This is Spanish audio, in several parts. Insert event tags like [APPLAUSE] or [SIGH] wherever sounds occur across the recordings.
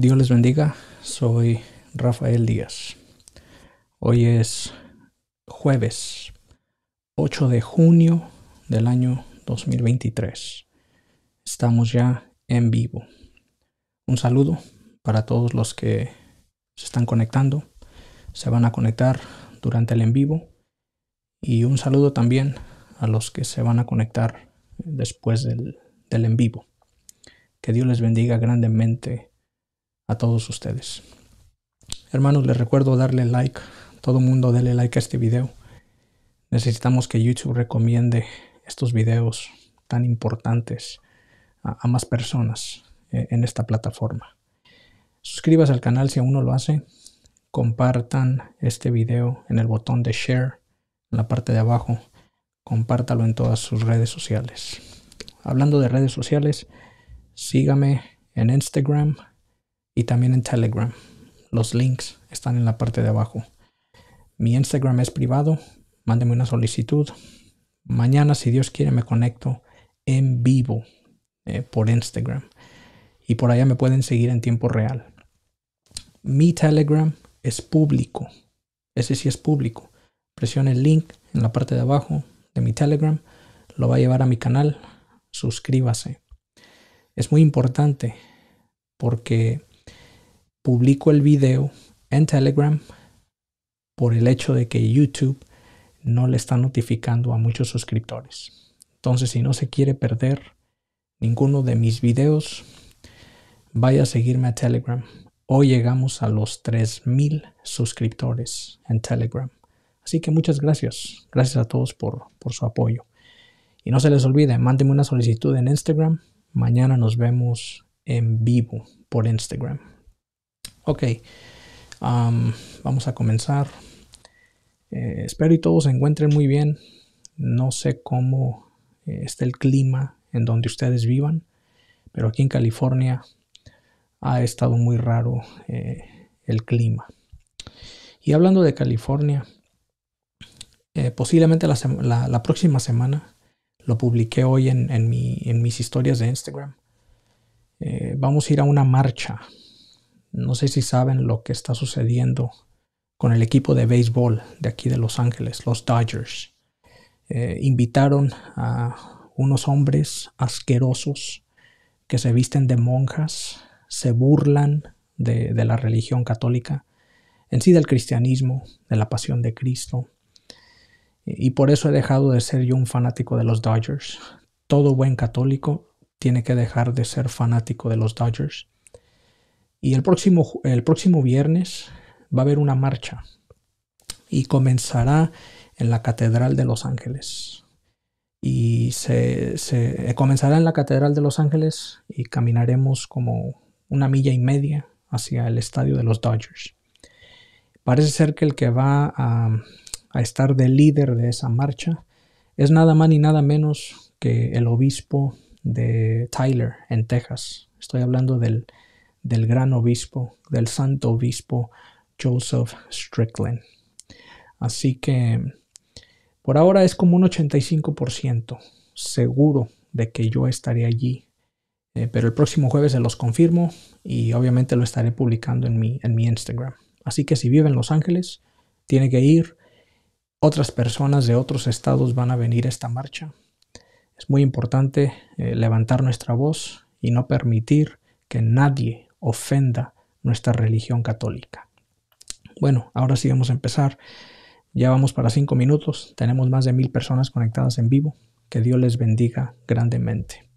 Dios les bendiga, soy Rafael Díaz. Hoy es jueves 8 de junio del año 2023. Estamos ya en vivo. Un saludo para todos los que se están conectando, se van a conectar durante el en vivo y un saludo también a los que se van a conectar después del, en vivo. Que Dios les bendiga grandemente a todos ustedes. Hermanos, les recuerdo darle like. Todo mundo dele like a este video. Necesitamos que YouTube recomiende estos videos tan importantes a, más personas eh, en esta plataforma. Suscríbase al canal si aún no lo hace. Compartan este video en el botón de share en la parte de abajo. Compártalo en todas sus redes sociales. Hablando de redes sociales, sígame en Instagram y también en Telegram. Los links están en la parte de abajo. Mi Instagram es privado. Mándeme una solicitud. Mañana, si Dios quiere, me conecto en vivo eh, por Instagram. Y por allá me pueden seguir en tiempo real. Mi Telegram es público. Ese sí es público. Presione el link en la parte de abajo de mi Telegram. Lo va a llevar a mi canal. Suscríbase. Es muy importante porque publico el video en Telegram por el hecho de que YouTube no le está notificando a muchos suscriptores. Entonces, si no se quiere perder ninguno de mis videos, vaya a seguirme a Telegram. Hoy llegamos a los 3.000 suscriptores en Telegram. Así que muchas gracias. Gracias a todos por, por su apoyo. Y no se les olvide, mándenme una solicitud en Instagram. Mañana nos vemos en vivo por Instagram. Ok, vamos a comenzar. Eh, espero y todos se encuentren muy bien. No sé cómo eh, está el clima en donde ustedes vivan, pero aquí en California ha estado muy raro eh, el clima. Y hablando de California, posiblemente la, próxima semana, lo publiqué hoy en mis historias de Instagram, vamos a ir a una marcha no sé si saben lo que está sucediendo con el equipo de béisbol de aquí de Los Ángeles, los Dodgers. Eh, invitaron a unos hombres asquerosos que se visten de monjas, se burlan de, la religión católica, en sí del cristianismo, de la pasión de Cristo. Eh, y por eso he dejado de ser yo un fanático de los Dodgers. Todo buen católico tiene que dejar de ser fanático de los Dodgers y el próximo, el próximo viernes va a haber una marcha y comenzará en la Catedral de Los Ángeles. Y se, comenzará en la Catedral de Los Ángeles y caminaremos como una milla y media hacia el estadio de los Dodgers. Parece ser que el que va a, a estar de líder de esa marcha es nada más ni nada menos que el obispo de Tyler, en Texas. Estoy hablando del del gran obispo, del santo obispo Joseph Strickland. Así que por ahora es como un 85% seguro de que yo estaré allí. Eh, pero el próximo jueves se los confirmo y obviamente lo estaré publicando en mi, en mi Instagram. Así que si vive en Los Ángeles, tiene que ir. Otras personas de otros estados van a venir a esta marcha. Es muy importante eh, levantar nuestra voz y no permitir que nadie ofenda nuestra religión católica. Bueno, ahora sí vamos a empezar. Ya vamos para cinco minutos. Tenemos más de mil personas conectadas en vivo. Que Dios les bendiga grandemente.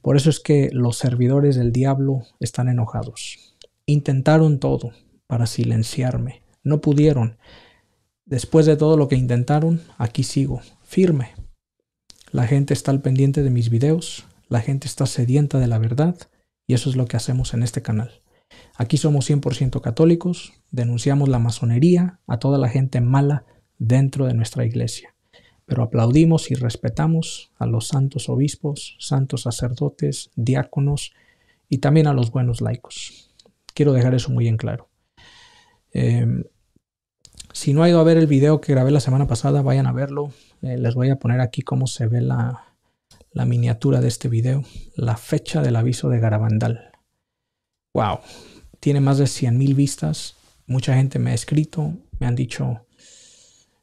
Por eso es que los servidores del diablo están enojados. Intentaron todo para silenciarme. No pudieron. Después de todo lo que intentaron, aquí sigo, firme. La gente está al pendiente de mis videos. La gente está sedienta de la verdad y eso es lo que hacemos en este canal. Aquí somos 100% católicos, denunciamos la masonería, a toda la gente mala dentro de nuestra iglesia, pero aplaudimos y respetamos a los santos obispos, santos sacerdotes, diáconos y también a los buenos laicos. Quiero dejar eso muy en claro. Em, si no ha ido a ver el video que grabé la semana pasada, vayan a verlo. Eh, les voy a poner aquí cómo se ve la, la miniatura de este video, la fecha del aviso de Garabandal. ¡Wow! Tiene más de 100.000 vistas. Mucha gente me ha escrito, me han dicho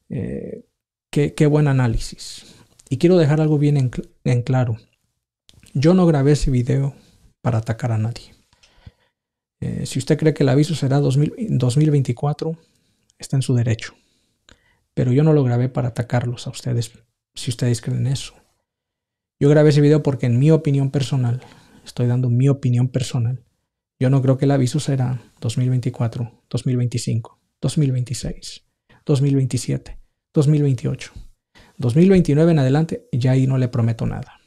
eh, Que qué, buen análisis. Y quiero dejar algo bien en, claro. Yo no grabé ese video para atacar a nadie. Eh, si usted cree que el aviso será 2024, está en su derecho. Pero yo no lo grabé para atacarlos a ustedes, si ustedes creen eso. Yo grabé ese video porque en mi opinión personal, estoy dando mi opinión personal, yo no creo que el aviso será 2024, 2025, 2026, 2027, 2028. 2029 en adelante, ya ahí no le prometo nada.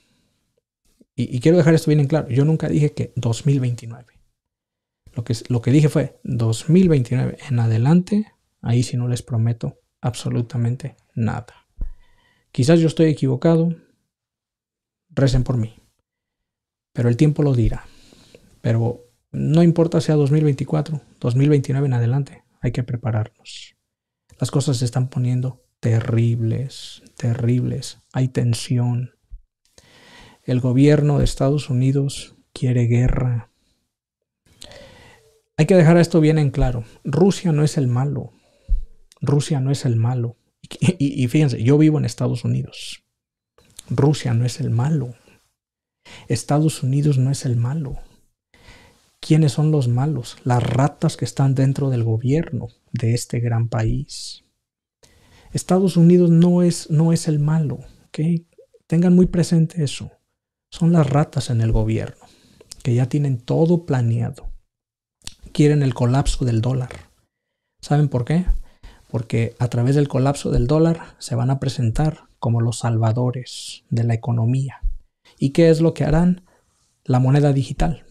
Y, quiero dejar esto bien en claro, yo nunca dije que 2029. Lo que, lo que dije fue 2029 en adelante, ahí sí no les prometo absolutamente nada. Quizás yo estoy equivocado, recen por mí. Pero el tiempo lo dirá. Pero no importa sea 2024, 2029 en adelante, hay que prepararnos. Las cosas se están poniendo terribles, terribles. Hay tensión. El gobierno de Estados Unidos quiere guerra. Hay que dejar esto bien en claro. Rusia no es el malo. Rusia no es el malo. Y, y fíjense, yo vivo en Estados Unidos. Rusia no es el malo. Estados Unidos no es el malo. ¿Quiénes son los malos? Las ratas que están dentro del gobierno de este gran país. Estados Unidos no es, no es el malo. Tengan muy presente eso. Son las ratas en el gobierno, que ya tienen todo planeado. Quieren el colapso del dólar. ¿Saben por qué? Porque a través del colapso del dólar se van a presentar como los salvadores de la economía. ¿Y qué es lo que harán? La moneda digital.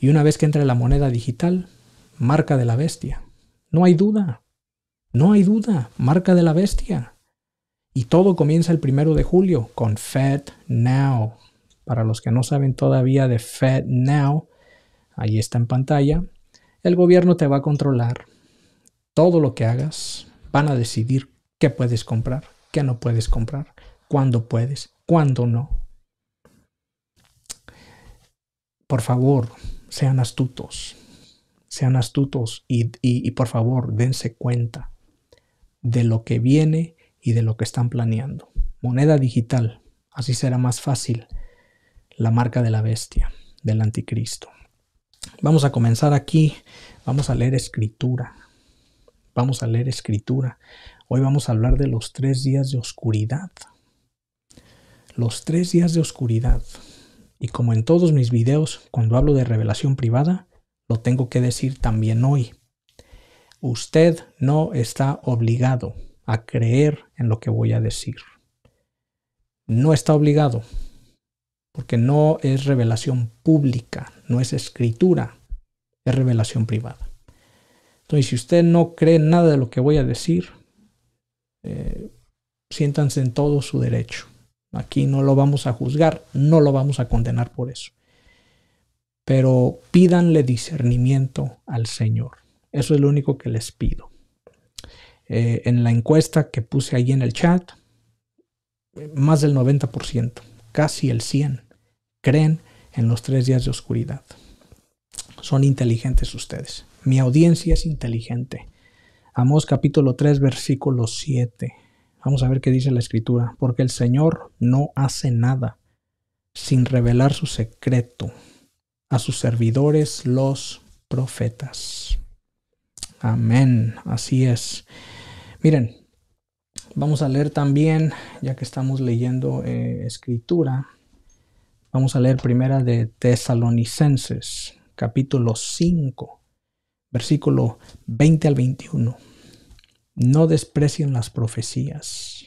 Y una vez que entre la moneda digital, marca de la bestia. No hay duda. No hay duda. Marca de la bestia. Y todo comienza el primero de julio con Fed Now. Para los que no saben todavía de Fed Now, ahí está en pantalla. El gobierno te va a controlar todo lo que hagas. Van a decidir qué puedes comprar ¿Qué no puedes comprar, cuándo puedes, cuándo no. Por favor, sean astutos, sean astutos y por favor dense cuenta de lo que viene y de lo que están planeando. Moneda digital, así será más fácil la marca de la bestia, del anticristo. Vamos a comenzar aquí, vamos a leer escritura, vamos a leer escritura, Hoy vamos a hablar de los tres días de oscuridad. Los tres días de oscuridad. Y como en todos mis videos, cuando hablo de revelación privada, lo tengo que decir también hoy. Usted no está obligado a creer en lo que voy a decir. No está obligado, porque no es revelación pública, no es escritura, es revelación privada. Entonces, si usted no cree nada de lo que voy a decir, eh, siéntanse en todo su derecho. Aquí no lo vamos a juzgar, no lo vamos a condenar por eso. Pero pídanle discernimiento al Señor. Eso es lo único que les pido. Eh, en la encuesta que puse ahí en el chat, más del 90%, casi el 100%, creen en los tres días de oscuridad. Son inteligentes ustedes. Mi audiencia es inteligente. Amós capítulo 3, versículo 7. Vamos a ver qué dice la escritura. Porque el Señor no hace nada sin revelar su secreto a sus servidores los profetas. Amén, así es. Miren, vamos a leer también, ya que estamos leyendo eh, escritura, vamos a leer primera de Tesalonicenses, capítulo 5 versículo 20 al 21. No desprecien las profecías.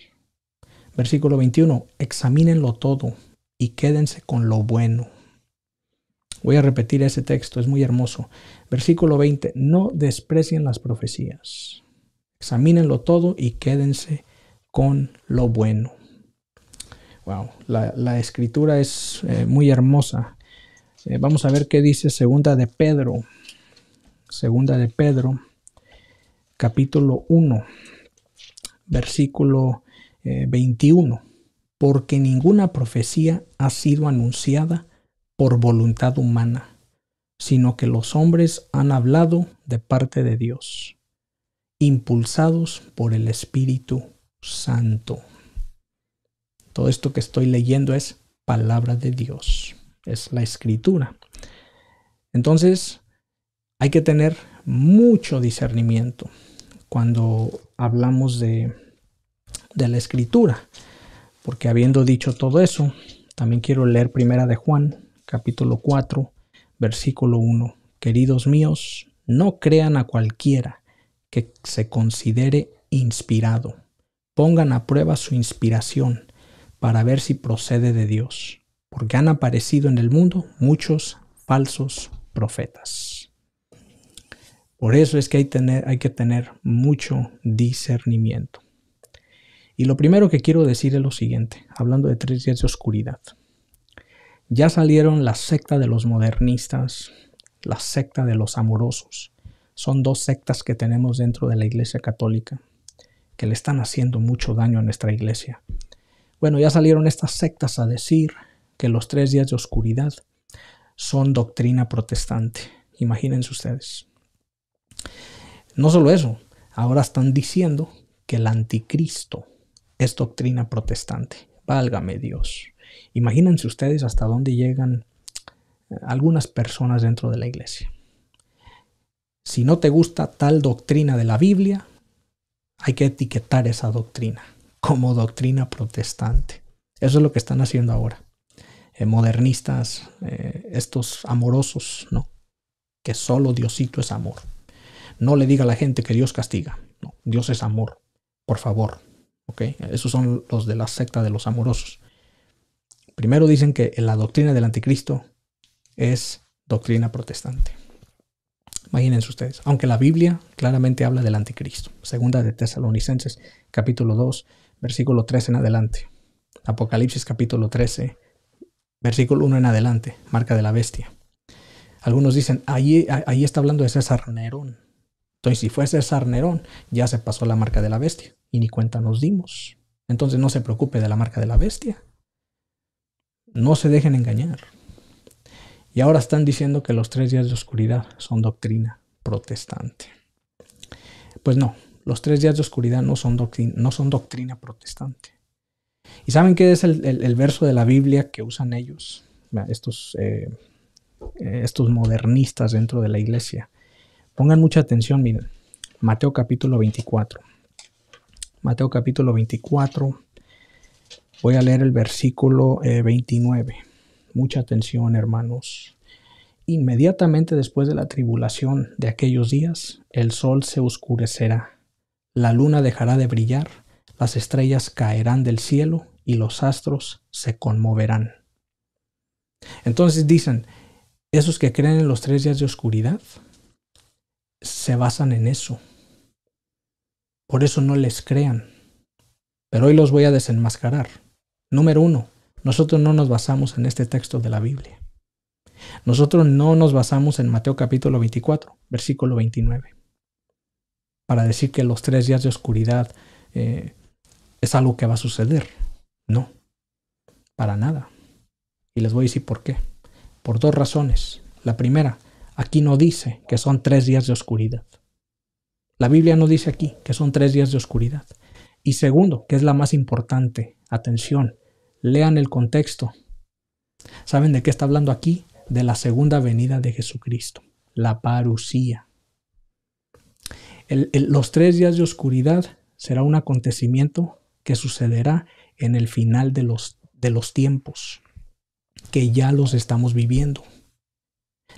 Versículo 21, examínenlo todo y quédense con lo bueno. Voy a repetir ese texto, es muy hermoso. Versículo 20, no desprecien las profecías. Examínenlo todo y quédense con lo bueno. Wow, la, escritura es eh, muy hermosa. Eh, vamos a ver qué dice segunda de Pedro Segunda de Pedro, capítulo 1, versículo 21. Eh, Porque ninguna profecía ha sido anunciada por voluntad humana, sino que los hombres han hablado de parte de Dios, impulsados por el Espíritu Santo. Todo esto que estoy leyendo es palabra de Dios, es la escritura. Entonces, hay que tener mucho discernimiento cuando hablamos de, la escritura, porque habiendo dicho todo eso, también quiero leer primera de Juan, capítulo 4, versículo 1. Queridos míos, no crean a cualquiera que se considere inspirado. Pongan a prueba su inspiración para ver si procede de Dios, porque han aparecido en el mundo muchos falsos profetas. Por eso es que hay, que tener mucho discernimiento. Y lo primero que quiero decir es lo siguiente, hablando de tres días de oscuridad. Ya salieron la secta de los modernistas, la secta de los amorosos. Son dos sectas que tenemos dentro de la Iglesia Católica, que le están haciendo mucho daño a nuestra Iglesia. Bueno, ya salieron estas sectas a decir que los tres días de oscuridad son doctrina protestante. Imagínense ustedes. No solo eso, ahora están diciendo que el anticristo es doctrina protestante. Válgame Dios. Imagínense ustedes hasta dónde llegan eh, algunas personas dentro de la iglesia. Si no te gusta tal doctrina de la Biblia, hay que etiquetar esa doctrina como doctrina protestante. Eso es lo que están haciendo ahora. Eh, modernistas, eh, estos amorosos, ¿no? Que solo Diosito es amor. No le diga a la gente que Dios castiga. Dios es amor. Por favor. ¿Ok? Esos son los de la secta de los amorosos. Primero dicen que la doctrina del anticristo es doctrina protestante. Imagínense ustedes, aunque la Biblia claramente habla del anticristo. Segunda de Tesalonicenses, capítulo 2, versículo 3 en adelante. Apocalipsis, capítulo 13, versículo 1 en adelante, marca de la bestia. Algunos dicen, ahí, ahí está hablando de César Nerón. Entonces, si fuese César Nerón, ya se pasó la marca de la bestia y ni cuenta nos dimos. Entonces, no se preocupe de la marca de la bestia. No se dejen engañar. Y ahora están diciendo que los tres días de oscuridad son doctrina protestante. Pues no, los tres días de oscuridad no son doctrina, no son doctrina protestante. ¿Y saben qué es el, verso de la Biblia que usan ellos? Estos, eh, eh, estos modernistas dentro de la iglesia. Pongan mucha atención, miren. Mateo capítulo 24. Mateo capítulo 24. Voy a leer el versículo 29. Eh, mucha atención, hermanos. Inmediatamente después de la tribulación de aquellos días, el sol se oscurecerá, la luna dejará de brillar, las estrellas caerán del cielo y los astros se conmoverán. Entonces dicen, esos que creen en los tres días de oscuridad, se basan en eso. Por eso no les crean. Pero hoy los voy a desenmascarar. Número uno, nosotros no nos basamos en este texto de la Biblia. Nosotros no nos basamos en Mateo capítulo 24, versículo 29, para decir que los tres días de oscuridad eh, es algo que va a suceder. No, para nada. Y les voy a decir por qué. Por dos razones. La primera, Aquí no dice que son tres días de oscuridad. La Biblia no dice aquí que son tres días de oscuridad. Y segundo, que es la más importante, atención, lean el contexto. ¿Saben de qué está hablando aquí? De la segunda venida de Jesucristo, la parucía. los tres días de oscuridad será un acontecimiento que sucederá en el final de los, de los tiempos, que ya los estamos viviendo.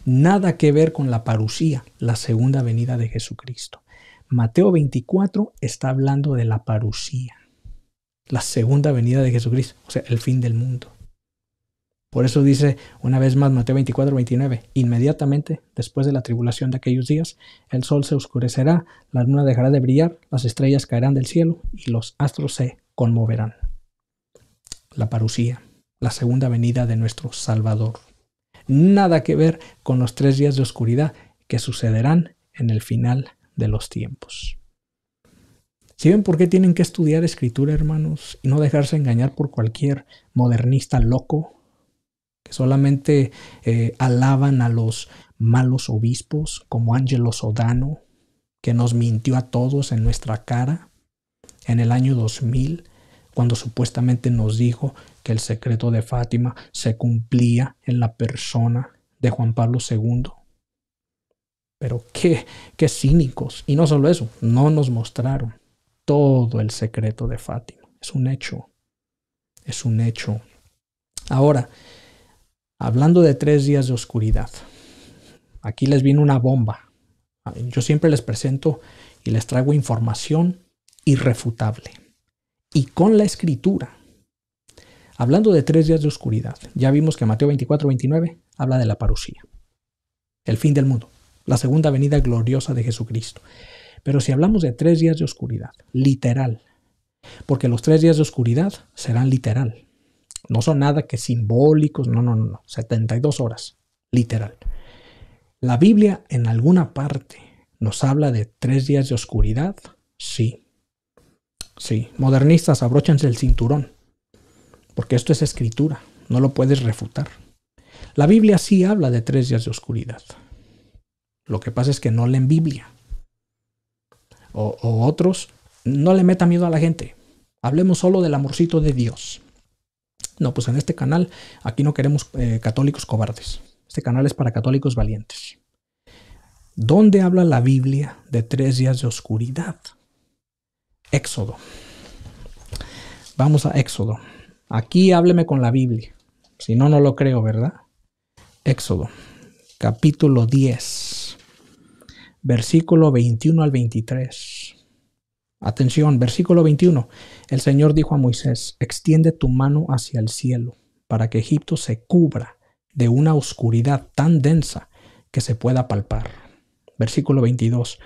Nada que ver con la parusía, la segunda venida de Jesucristo. Mateo 24 está hablando de la parusía, la segunda venida de Jesucristo, o sea, el fin del mundo. Por eso dice una vez más Mateo 24, 29, inmediatamente después de la tribulación de aquellos días, el sol se oscurecerá, la luna dejará de brillar, las estrellas caerán del cielo y los astros se conmoverán. La parusía, la segunda venida de nuestro Salvador nada que ver con los tres días de oscuridad que sucederán en el final de los tiempos. ¿Sí ven por qué tienen que estudiar escritura, hermanos, y no dejarse engañar por cualquier modernista loco que solamente eh, alaban a los malos obispos como Ángelo Sodano, que nos mintió a todos en nuestra cara en el año 2000 cuando supuestamente nos dijo que el secreto de Fátima se cumplía en la persona de Juan Pablo II. Pero qué, qué cínicos. Y no solo eso, no nos mostraron todo el secreto de Fátima. Es un hecho. Es un hecho. Ahora, hablando de tres días de oscuridad, aquí les viene una bomba. Yo siempre les presento y les traigo información irrefutable y con la escritura. Hablando de tres días de oscuridad, ya vimos que Mateo 24, 29 habla de la parusía, el fin del mundo, la segunda venida gloriosa de Jesucristo. Pero si hablamos de tres días de oscuridad, literal, porque los tres días de oscuridad serán literal, no son nada que simbólicos, no, no, no, no, 72 horas, literal. La Biblia en alguna parte nos habla de tres días de oscuridad, sí, Sí, modernistas, abróchense el cinturón, porque esto es escritura, no lo puedes refutar. La Biblia sí habla de tres días de oscuridad. Lo que pasa es que no leen Biblia. O, otros, no le meta miedo a la gente. Hablemos solo del amorcito de Dios. No, pues en este canal aquí no queremos eh, católicos cobardes. Este canal es para católicos valientes. ¿Dónde habla la Biblia de tres días de oscuridad? Éxodo. Vamos a Éxodo. Aquí hábleme con la Biblia. Si no, no lo creo, ¿verdad? Éxodo, capítulo 10, versículo 21 al 23. Atención, versículo 21. El Señor dijo a Moisés, extiende tu mano hacia el cielo para que Egipto se cubra de una oscuridad tan densa que se pueda palpar. Versículo 22.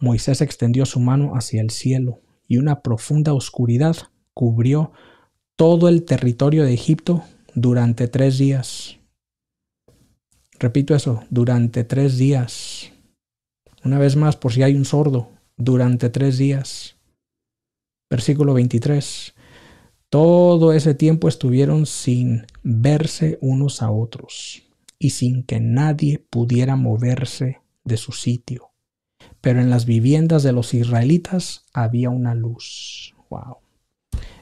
Moisés extendió su mano hacia el cielo y una profunda oscuridad cubrió todo el territorio de Egipto durante tres días. Repito eso, durante tres días. Una vez más, por si hay un sordo, durante tres días. Versículo 23. Todo ese tiempo estuvieron sin verse unos a otros y sin que nadie pudiera moverse de su sitio pero en las viviendas de los israelitas había una luz. Wow.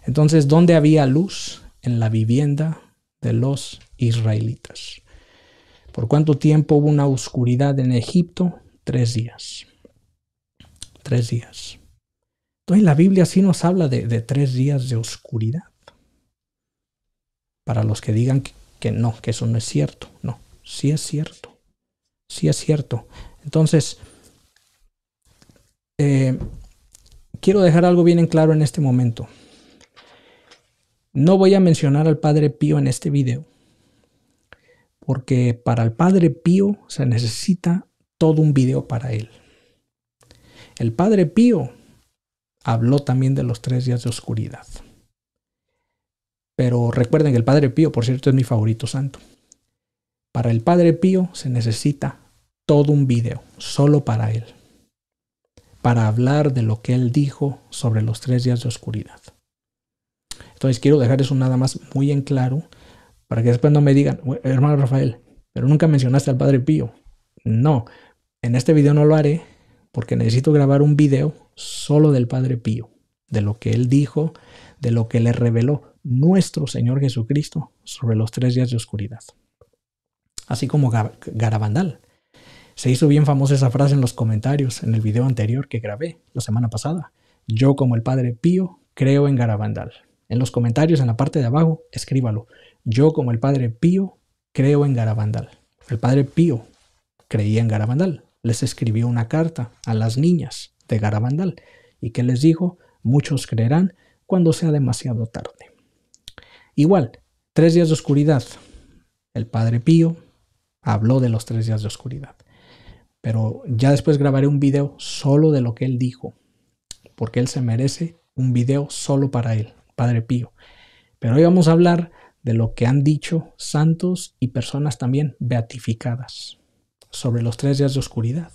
Entonces, ¿dónde había luz? En la vivienda de los israelitas. ¿Por cuánto tiempo hubo una oscuridad en Egipto? Tres días. Tres días. Entonces la Biblia sí nos habla de, tres días de oscuridad. Para los que digan que, no, que eso no es cierto. No, sí es cierto. Sí es cierto. Entonces, eh, quiero dejar algo bien en claro en este momento. No voy a mencionar al Padre Pío en este video, porque para el Padre Pío se necesita todo un video para él. El Padre Pío habló también de los tres días de oscuridad. Pero recuerden que el Padre Pío, por cierto, es mi favorito santo. Para el Padre Pío se necesita todo un video, solo para él para hablar de lo que él dijo sobre los tres días de oscuridad. Entonces quiero dejar eso nada más muy en claro para que después no me digan, hermano Rafael, pero nunca mencionaste al Padre Pío. No, en este video no lo haré porque necesito grabar un video solo del Padre Pío, de lo que él dijo, de lo que le reveló nuestro Señor Jesucristo sobre los tres días de oscuridad. Así como Garabandal. Se hizo bien famosa esa frase en los comentarios en el video anterior que grabé la semana pasada. Yo como el Padre Pío creo en Garabandal. En los comentarios en la parte de abajo, escríbalo. Yo como el Padre Pío creo en Garabandal. El Padre Pío creía en Garabandal. Les escribió una carta a las niñas de Garabandal y que les dijo, muchos creerán cuando sea demasiado tarde. Igual, tres días de oscuridad. El Padre Pío habló de los tres días de oscuridad. Pero ya después grabaré un video solo de lo que él dijo, porque él se merece un video solo para él, Padre Pío. Pero hoy vamos a hablar de lo que han dicho santos y personas también beatificadas sobre los tres días de oscuridad.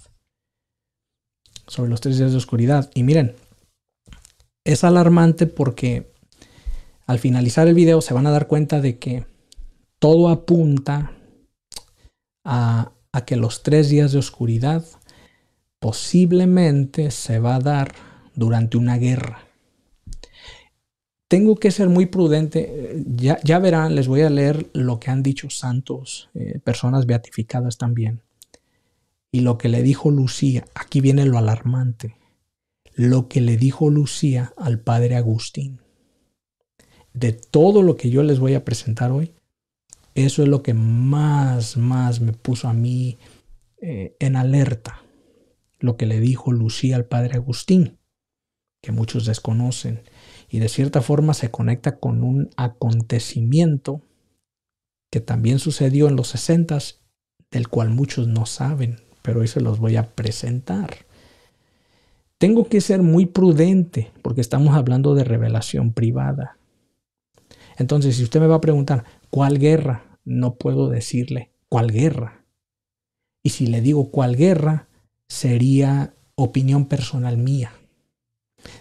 Sobre los tres días de oscuridad. Y miren, es alarmante porque al finalizar el video se van a dar cuenta de que todo apunta a, a que los tres días de oscuridad posiblemente se va a dar durante una guerra. Tengo que ser muy prudente, ya, verán, les voy a leer lo que han dicho santos, eh, personas beatificadas también, y lo que le dijo Lucía, aquí viene lo alarmante, lo que le dijo Lucía al padre Agustín. De todo lo que yo les voy a presentar hoy, eso es lo que más, más me puso a mí eh, en alerta. Lo que le dijo Lucía al padre Agustín, que muchos desconocen, y de cierta forma se conecta con un acontecimiento que también sucedió en los 60 del cual muchos no saben, pero hoy se los voy a presentar. Tengo que ser muy prudente porque estamos hablando de revelación privada. Entonces, si usted me va a preguntar, ¿cuál guerra? no puedo decirle cuál guerra. Y si le digo cuál guerra, sería opinión personal mía.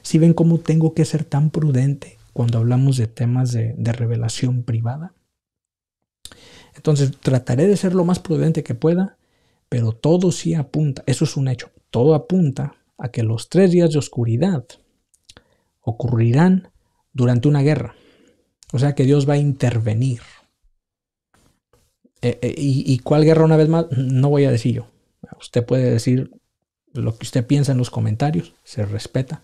Si ven cómo tengo que ser tan prudente cuando hablamos de temas de, de revelación privada. Entonces trataré de ser lo más prudente que pueda, pero todo sí apunta, eso es un hecho, todo apunta a que los tres días de oscuridad ocurrirán durante una guerra. O sea que Dios va a intervenir. Eh, eh, y, cuál guerra una vez más? No voy a decir yo. Usted puede decir lo que usted piensa en los comentarios, se respeta.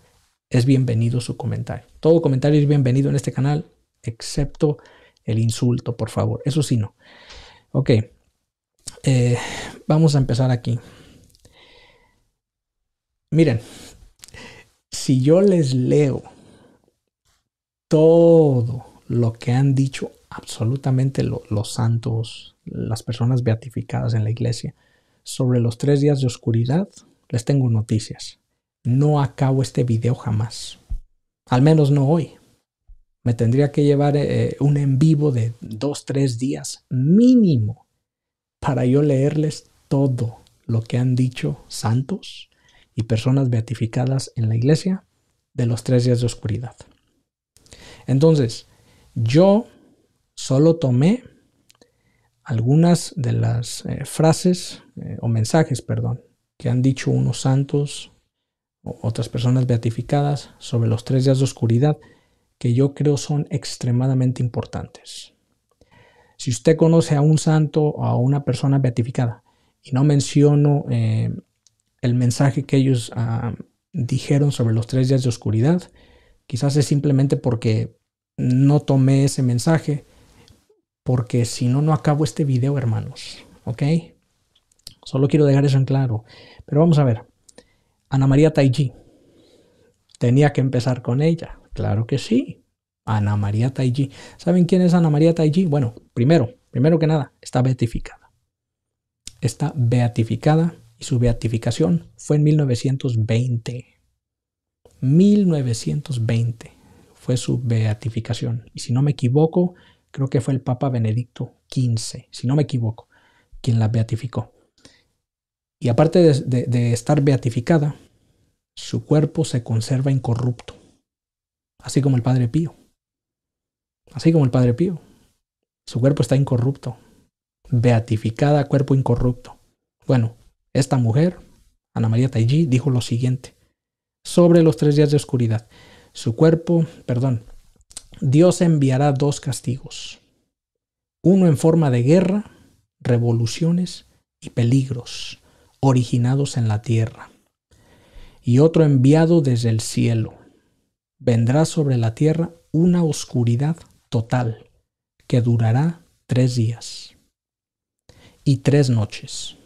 Es bienvenido su comentario. Todo comentario es bienvenido en este canal, excepto el insulto, por favor. Eso sí, no. Ok, eh, vamos a empezar aquí. Miren, si yo les leo todo lo que han dicho absolutamente los santos, las personas beatificadas en la iglesia. Sobre los tres días de oscuridad, les tengo noticias. No acabo este video jamás. Al menos no hoy. Me tendría que llevar eh, un en vivo de dos, tres días mínimo para yo leerles todo lo que han dicho santos y personas beatificadas en la iglesia de los tres días de oscuridad. Entonces, yo Solo tomé algunas de las eh, frases eh, o mensajes, perdón, que han dicho unos santos o otras personas beatificadas sobre los tres días de oscuridad que yo creo son extremadamente importantes. Si usted conoce a un santo o a una persona beatificada y no menciono eh, el mensaje que ellos ah, dijeron sobre los tres días de oscuridad, quizás es simplemente porque no tomé ese mensaje porque si no, no acabo este video, hermanos. ¿Ok? Solo quiero dejar eso en claro. Pero vamos a ver. Ana María Taiji. Tenía que empezar con ella. Claro que sí. Ana María Taiji. ¿Saben quién es Ana María Taiji? Bueno, primero, primero que nada, está beatificada. Está beatificada y su beatificación fue en 1920. 1920 fue su beatificación. Y si no me equivoco, creo que fue el Papa Benedicto XV, si no me equivoco, quien la beatificó. Y aparte de, estar beatificada, su cuerpo se conserva incorrupto, así como el Padre Pío. Así como el Padre Pío. Su cuerpo está incorrupto, beatificada, cuerpo incorrupto. Bueno, esta mujer, Ana María Taiji, dijo lo siguiente sobre los tres días de oscuridad. Su cuerpo, perdón, Dios enviará dos castigos, uno en forma de guerra, revoluciones y peligros originados en la tierra, y otro enviado desde el cielo. Vendrá sobre la tierra una oscuridad total que durará tres días y tres noches.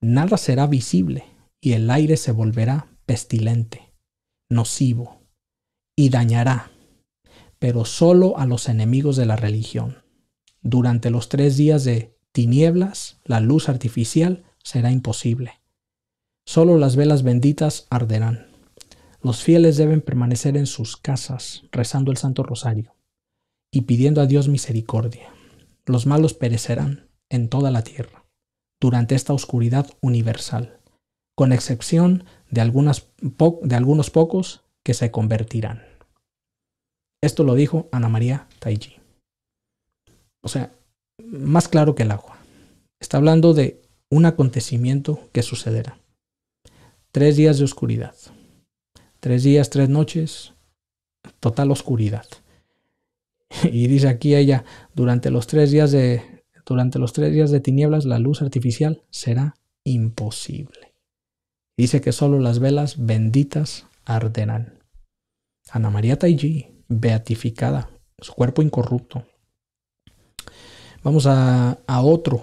Nada será visible y el aire se volverá pestilente, nocivo, y dañará pero solo a los enemigos de la religión. Durante los tres días de tinieblas, la luz artificial será imposible. Solo las velas benditas arderán. Los fieles deben permanecer en sus casas rezando el Santo Rosario y pidiendo a Dios misericordia. Los malos perecerán en toda la tierra durante esta oscuridad universal, con excepción de, de algunos pocos que se convertirán. Esto lo dijo Ana María Taiji. O sea, más claro que el agua. Está hablando de un acontecimiento que sucederá. Tres días de oscuridad. Tres días, tres noches, total oscuridad. [LAUGHS] Y dice aquí ella, durante los tres días de, durante los días de tinieblas la luz artificial será imposible. Dice que solo las velas benditas arderán. Ana María Taiji beatificada, su cuerpo incorrupto. Vamos a, otro.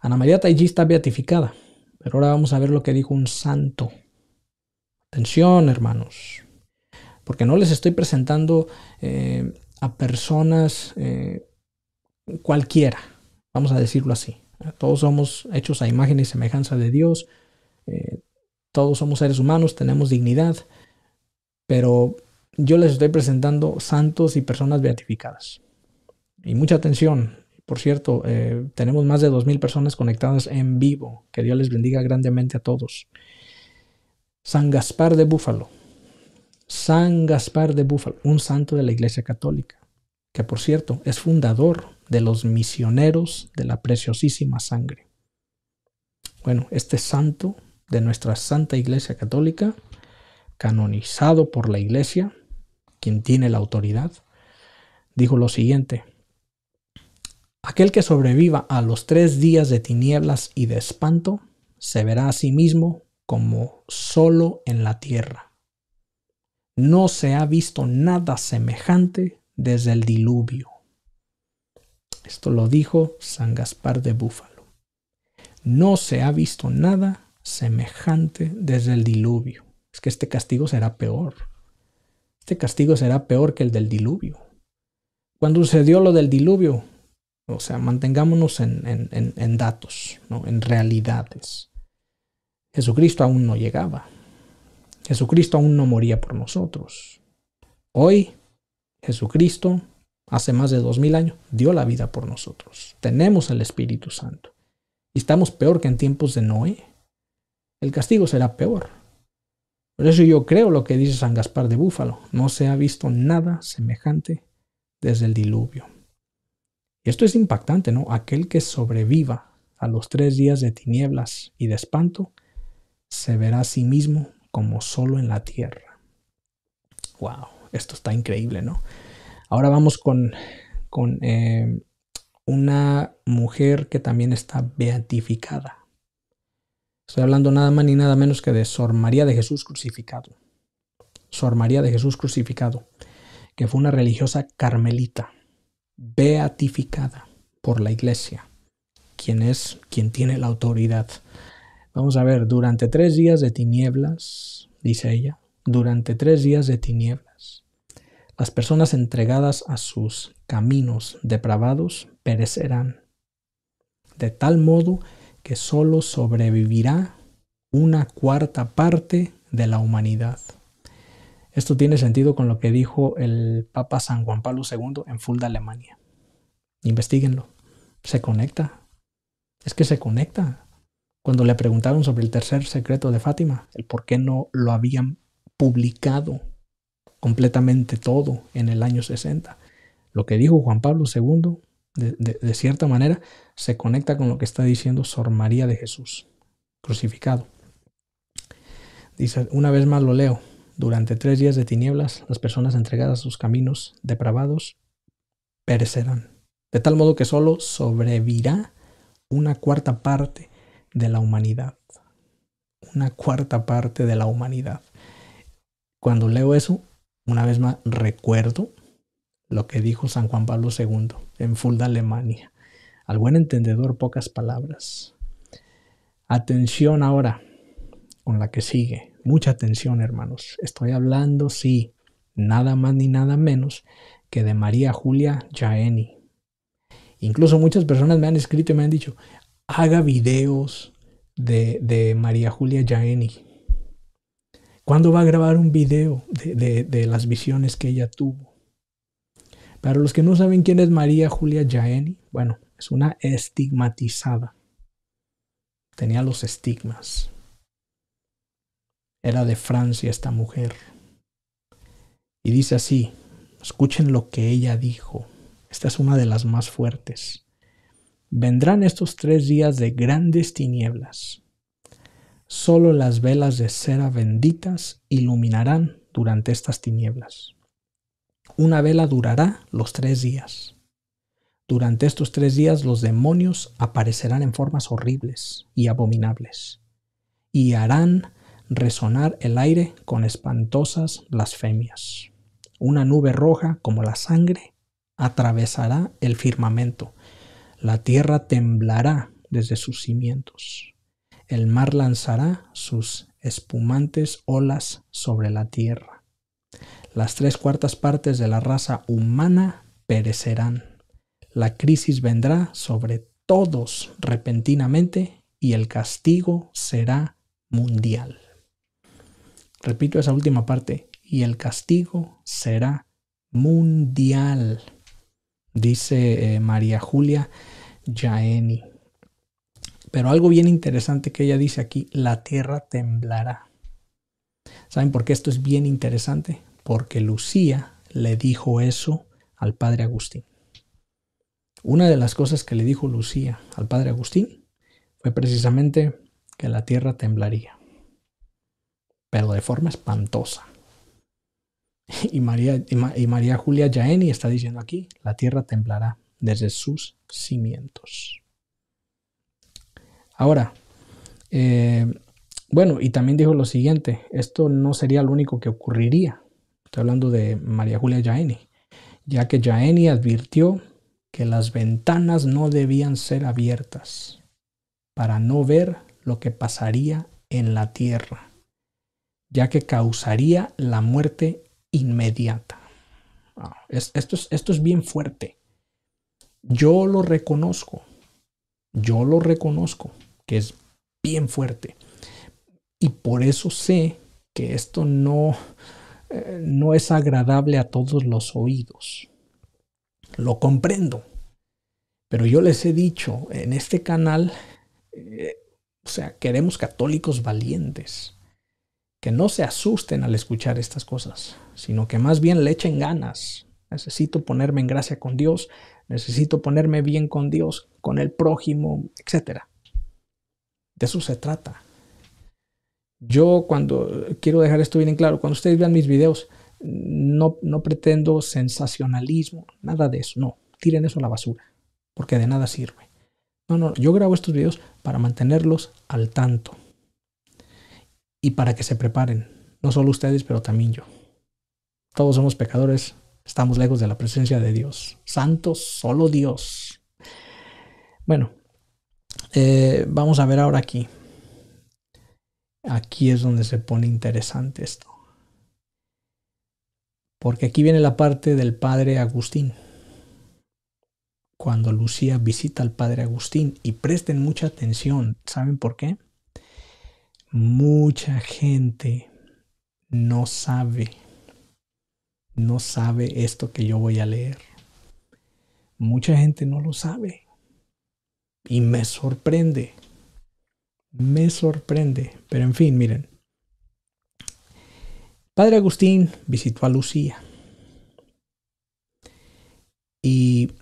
Ana María Taiji está beatificada, pero ahora vamos a ver lo que dijo un santo. Atención, hermanos, porque no les estoy presentando eh, a personas eh, cualquiera, vamos a decirlo así. Todos somos hechos a imagen y semejanza de Dios, eh, todos somos seres humanos, tenemos dignidad, pero yo les estoy presentando santos y personas beatificadas. Y mucha atención, por cierto, eh, tenemos más de 2.000 personas conectadas en vivo. Que Dios les bendiga grandemente a todos. San Gaspar de Búfalo. San Gaspar de Búfalo, un santo de la Iglesia Católica, que por cierto es fundador de los misioneros de la preciosísima sangre. Bueno, este santo de nuestra Santa Iglesia Católica, canonizado por la Iglesia, quien tiene la autoridad, dijo lo siguiente, Aquel que sobreviva a los tres días de tinieblas y de espanto, se verá a sí mismo como solo en la tierra. No se ha visto nada semejante desde el diluvio. Esto lo dijo San Gaspar de Búfalo. No se ha visto nada semejante desde el diluvio. Es que este castigo será peor. Este castigo será peor que el del diluvio. Cuando sucedió lo del diluvio, o sea, mantengámonos en, datos, ¿no? en realidades. Jesucristo aún no llegaba. Jesucristo aún no moría por nosotros. Hoy, Jesucristo, hace más de dos mil años, dio la vida por nosotros. Tenemos el Espíritu Santo. Y estamos peor que en tiempos de Noé. El castigo será peor. Por eso yo creo lo que dice San Gaspar de Búfalo. No se ha visto nada semejante desde el diluvio. Y esto es impactante, ¿no? Aquel que sobreviva a los tres días de tinieblas y de espanto, se verá a sí mismo como solo en la tierra. ¡Wow! Esto está increíble, ¿no? Ahora vamos con, con eh, una mujer que también está beatificada. Estoy hablando nada más ni nada menos que de Sor María de Jesús crucificado. Sor María de Jesús crucificado, que fue una religiosa carmelita, beatificada por la iglesia, quien es quien tiene la autoridad. Vamos a ver, durante tres días de tinieblas, dice ella, durante tres días de tinieblas, las personas entregadas a sus caminos depravados perecerán, de tal modo que solo sobrevivirá una cuarta parte de la humanidad. Esto tiene sentido con lo que dijo el Papa San Juan Pablo II en Fulda, Alemania. Investíguenlo. Se conecta. Es que se conecta. Cuando le preguntaron sobre el tercer secreto de Fátima, el por qué no lo habían publicado completamente todo en el año 60, lo que dijo Juan Pablo II de, cierta manera, se conecta con lo que está diciendo Sor María de Jesús, crucificado. Dice, una vez más lo leo, durante tres días de tinieblas, las personas entregadas a sus caminos depravados perecerán. De tal modo que solo sobrevivirá una cuarta parte de la humanidad. Una cuarta parte de la humanidad. Cuando leo eso, una vez más recuerdo lo que dijo San Juan Pablo II en Fulda, Alemania. Al buen entendedor, pocas palabras. Atención ahora con la que sigue. Mucha atención, hermanos. Estoy hablando, sí, nada más ni nada menos que de María Julia Jaeni. Incluso muchas personas me han escrito y me han dicho, haga videos de, María Julia Jaeni. ¿Cuándo va a grabar un video de las visiones que ella tuvo? Para los que no saben quién es María Julia Jaeni, bueno, es una estigmatizada. Tenía los estigmas. Era de Francia esta mujer. Y dice así, escuchen lo que ella dijo. Esta es una de las más fuertes. Vendrán estos tres días de grandes tinieblas. Solo las velas de cera benditas iluminarán durante estas tinieblas. Una vela durará los tres días. Durante estos tres días los demonios aparecerán en formas horribles y abominables, y harán resonar el aire con espantosas blasfemias. Una nube roja como la sangre atravesará el firmamento. La tierra temblará desde sus cimientos. El mar lanzará sus espumantes olas sobre la tierra. Las tres cuartas partes de la raza humana perecerán. La crisis vendrá sobre todos repentinamente y el castigo será mundial. Repito esa última parte, y el castigo será mundial, dice eh, María Julia Jaeni. Pero algo bien interesante que ella dice aquí, la tierra temblará. ¿Saben por qué esto es bien interesante? porque Lucía le dijo eso al padre Agustín. Una de las cosas que le dijo Lucía al padre Agustín fue precisamente que la tierra temblaría, pero de forma espantosa. Y María, y, María Julia Jaeni está diciendo aquí, la tierra temblará desde sus cimientos. Ahora, eh, bueno, y también dijo lo siguiente, esto no sería lo único que ocurriría Estoy hablando de María Julia Jaeni, ya que Jaeni advirtió que las ventanas no debían ser abiertas para no ver lo que pasaría en la tierra, ya que causaría la muerte inmediata. Ah, esto, es, esto es bien fuerte. Yo lo reconozco, yo lo reconozco, que es bien fuerte. Y por eso sé que esto no, no es agradable a todos los oídos. Lo comprendo. Pero yo les he dicho, en este canal, eh, o sea, queremos católicos valientes, que no se asusten al escuchar estas cosas, sino que más bien le echen ganas. Necesito ponerme en gracia con Dios, necesito ponerme bien con Dios, con el prójimo, etc. De eso se trata. Yo cuando, eh, quiero dejar esto bien en claro, cuando ustedes vean mis videos, no, no pretendo sensacionalismo, nada de eso, no, tiren eso a la basura, porque de nada sirve. No, no, yo grabo estos videos para mantenerlos al tanto y para que se preparen, no solo ustedes, pero también yo. Todos somos pecadores, estamos lejos de la presencia de Dios. Santo, solo Dios. Bueno, eh, vamos a ver ahora aquí aquí es donde se pone interesante esto. Porque aquí viene la parte del padre Agustín. Cuando Lucía visita al padre Agustín y presten mucha atención, ¿saben por qué? Mucha gente no sabe, no sabe esto que yo voy a leer. Mucha gente no lo sabe. Y me sorprende me sorprende. Pero en fin, miren. Padre Agustín visitó a Lucía. Y,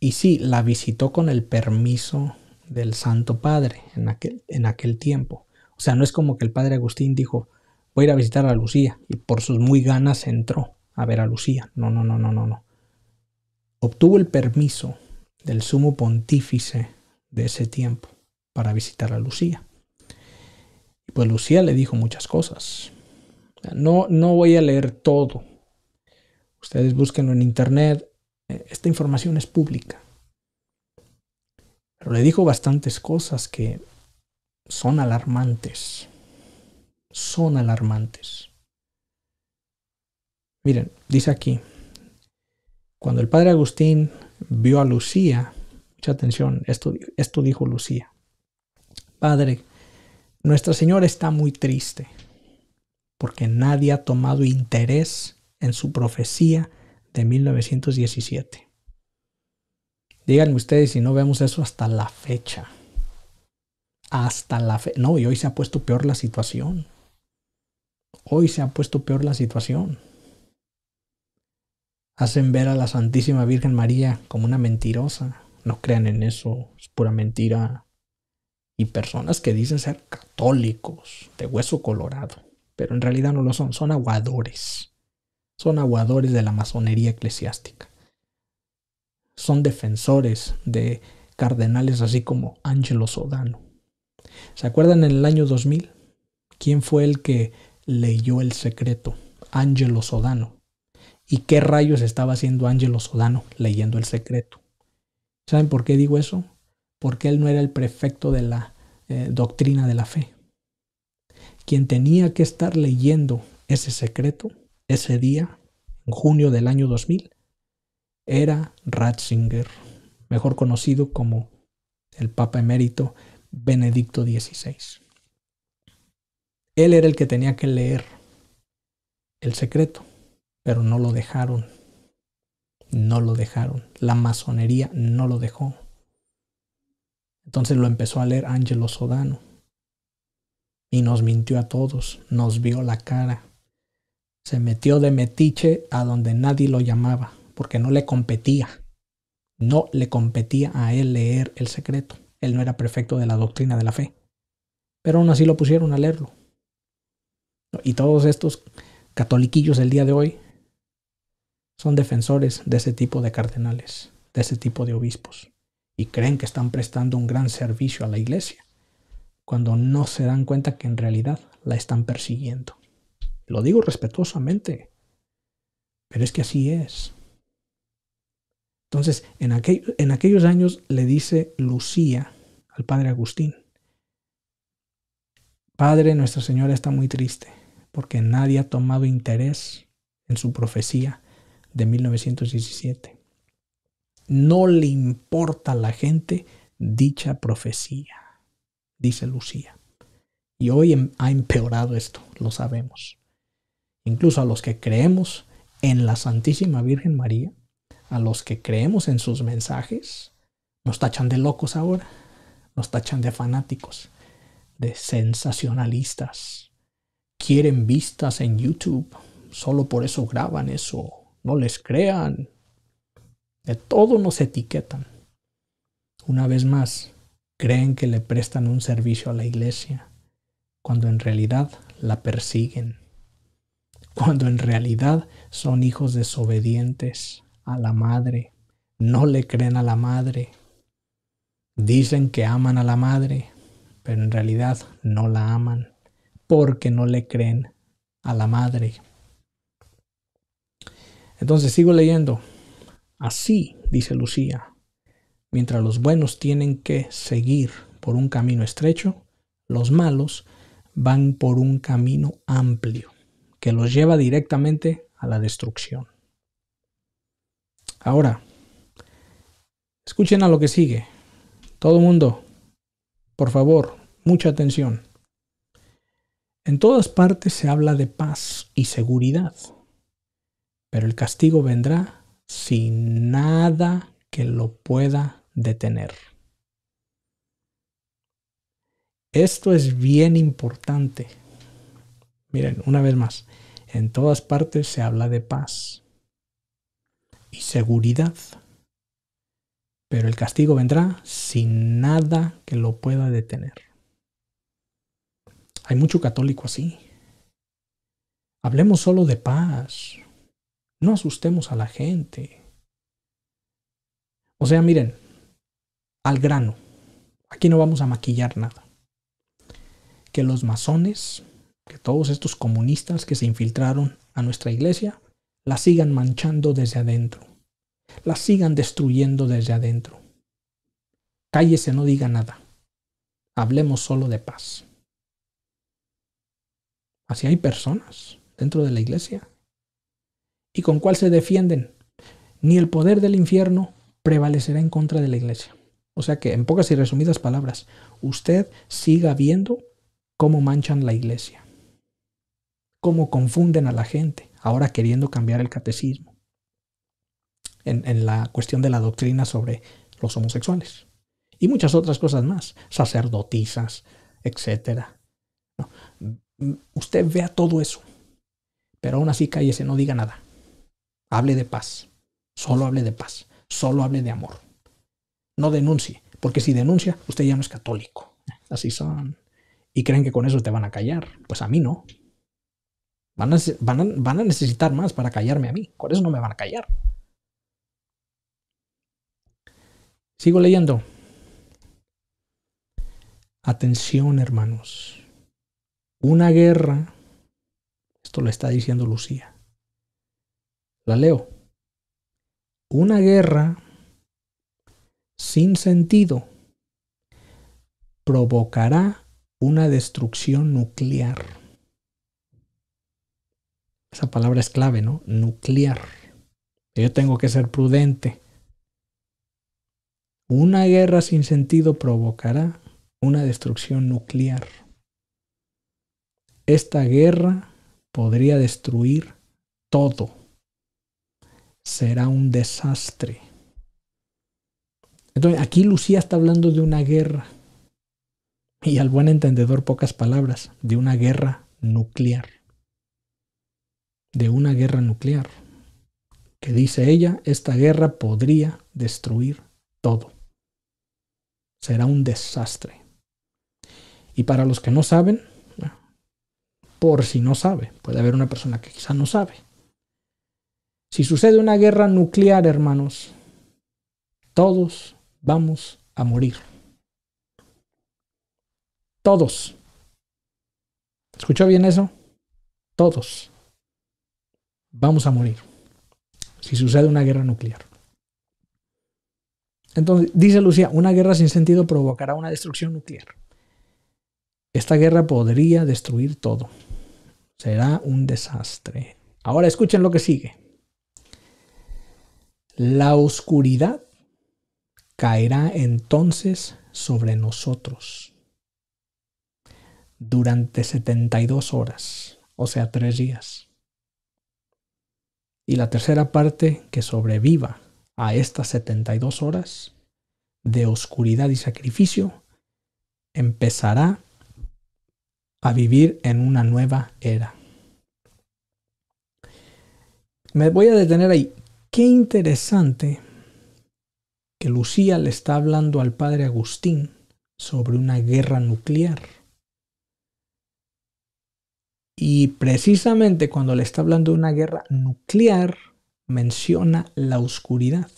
y sí, la visitó con el permiso del Santo Padre en aquel, en aquel tiempo. O sea, no es como que el Padre Agustín dijo, voy a ir a visitar a Lucía. Y por sus muy ganas entró a ver a Lucía. No, no, no, no, no, no. Obtuvo el permiso del sumo pontífice de ese tiempo para visitar a Lucía. Y pues Lucía le dijo muchas cosas. No, no voy a leer todo. Ustedes búsquenlo en internet. Eh, esta información es pública. Pero le dijo bastantes cosas que son alarmantes. Son alarmantes. Miren, dice aquí, cuando el padre Agustín vio a Lucía, mucha atención, esto, esto dijo Lucía. Padre, Nuestra Señora está muy triste porque nadie ha tomado interés en su profecía de 1917. Díganme ustedes si no vemos eso hasta la fecha. Hasta la fecha. No, y hoy se ha puesto peor la situación. Hoy se ha puesto peor la situación. Hacen ver a la Santísima Virgen María como una mentirosa. No crean en eso, es pura mentira y personas que dicen ser católicos de hueso colorado, pero en realidad no lo son, son aguadores. Son aguadores de la masonería eclesiástica. Son defensores de cardenales así como Angelo Sodano. ¿Se acuerdan en el año 2000? ¿Quién fue el que leyó el secreto? Ángelo Sodano. ¿Y qué rayos estaba haciendo Angelo Sodano leyendo el secreto? ¿Saben por qué digo eso? porque él no era el prefecto de la eh, doctrina de la fe. Quien tenía que estar leyendo ese secreto ese día, en junio del año 2000, era Ratzinger, mejor conocido como el Papa emérito Benedicto XVI. Él era el que tenía que leer el secreto, pero no lo dejaron. No lo dejaron. La masonería no lo dejó. Entonces lo empezó a leer Ángelo Sodano. Y nos mintió a todos, nos vio la cara. Se metió de metiche a donde nadie lo llamaba, porque no le competía. No le competía a él leer el secreto. Él no era perfecto de la doctrina de la fe. Pero aún así lo pusieron a leerlo. Y todos estos catoliquillos del día de hoy son defensores de ese tipo de cardenales, de ese tipo de obispos y creen que están prestando un gran servicio a la iglesia, cuando no se dan cuenta que en realidad la están persiguiendo. Lo digo respetuosamente, pero es que así es. Entonces, en, aquel, en aquellos años le dice Lucía al padre Agustín, Padre, Nuestra Señora está muy triste porque nadie ha tomado interés en su profecía de 1917. No le importa a la gente dicha profecía, dice Lucía. Y hoy em, ha empeorado esto, lo sabemos. Incluso a los que creemos en la Santísima Virgen María, a los que creemos en sus mensajes, nos tachan de locos ahora, nos tachan de fanáticos, de sensacionalistas. Quieren vistas en YouTube, solo por eso graban eso. No les crean, de todo nos etiquetan. Una vez más, creen que le prestan un servicio a la iglesia, cuando en realidad la persiguen, cuando en realidad son hijos desobedientes a la madre, no le creen a la madre, dicen que aman a la madre, pero en realidad no la aman porque no le creen a la madre. Entonces sigo leyendo. Así, dice Lucía, mientras los buenos tienen que seguir por un camino estrecho, los malos van por un camino amplio que los lleva directamente a la destrucción. Ahora, escuchen a lo que sigue. Todo mundo, por favor, mucha atención. En todas partes se habla de paz y seguridad, pero el castigo vendrá sin nada que lo pueda detener. Esto es bien importante. Miren, una vez más, en todas partes se habla de paz y seguridad, pero el castigo vendrá sin nada que lo pueda detener. Hay mucho católico así. Hablemos solo de paz, no asustemos a la gente. O sea, miren, al grano. Aquí no vamos a maquillar nada. Que los masones, que todos estos comunistas que se infiltraron a nuestra iglesia, la sigan manchando desde adentro. La sigan destruyendo desde adentro. Cállese, no diga nada. Hablemos solo de paz. Así hay personas dentro de la iglesia ¿Y con cuál se defienden? Ni el poder del infierno prevalecerá en contra de la iglesia. O sea que, en pocas y resumidas palabras, usted siga viendo cómo manchan la iglesia, cómo confunden a la gente, ahora queriendo cambiar el catecismo, en, la cuestión de la doctrina sobre los homosexuales y muchas otras cosas más, sacerdotisas, etc. Mm, usted vea todo eso, pero aún así cállese, no diga nada. Hable de paz. Solo hable de paz. Solo hable de amor. No denuncie, porque si denuncia, usted ya no es católico. Así son. Y creen que con eso te van a callar. Pues a mí no. Van a, necesitar más para callarme a mí. Con eso no me van a callar. Sigo leyendo. Atención, hermanos. Una guerra, esto lo está diciendo Lucía, la leo. Una guerra sin sentido provocará una destrucción nuclear. Esa palabra es clave, ¿no? Nuclear. Yo tengo que ser prudente. Una guerra sin sentido provocará una destrucción nuclear. Esta guerra podría destruir todo será un desastre. Entonces, aquí Lucía está hablando de una guerra. Y al buen entendedor, pocas palabras, de una guerra nuclear. De una guerra nuclear. Que dice ella, esta guerra podría destruir todo. Será un desastre. Y para los que no saben, por si no sabe, puede haber una persona que quizá no sabe. Si sucede una guerra nuclear, hermanos, todos vamos a morir. Todos. ¿Escuchó bien eso? Todos vamos a morir si sucede una guerra nuclear. Entonces, dice Lucía, una guerra sin sentido provocará una destrucción nuclear. Esta guerra podría destruir todo. Será un desastre. Ahora escuchen lo que sigue. La oscuridad caerá entonces sobre nosotros durante 72 horas, o sea, tres días. Y la tercera parte que sobreviva a estas 72 horas de oscuridad y sacrificio empezará a vivir en una nueva era. Me voy a detener ahí Qué interesante que Lucía le está hablando al padre Agustín sobre una guerra nuclear. Y precisamente cuando le está hablando de una guerra nuclear, menciona la oscuridad.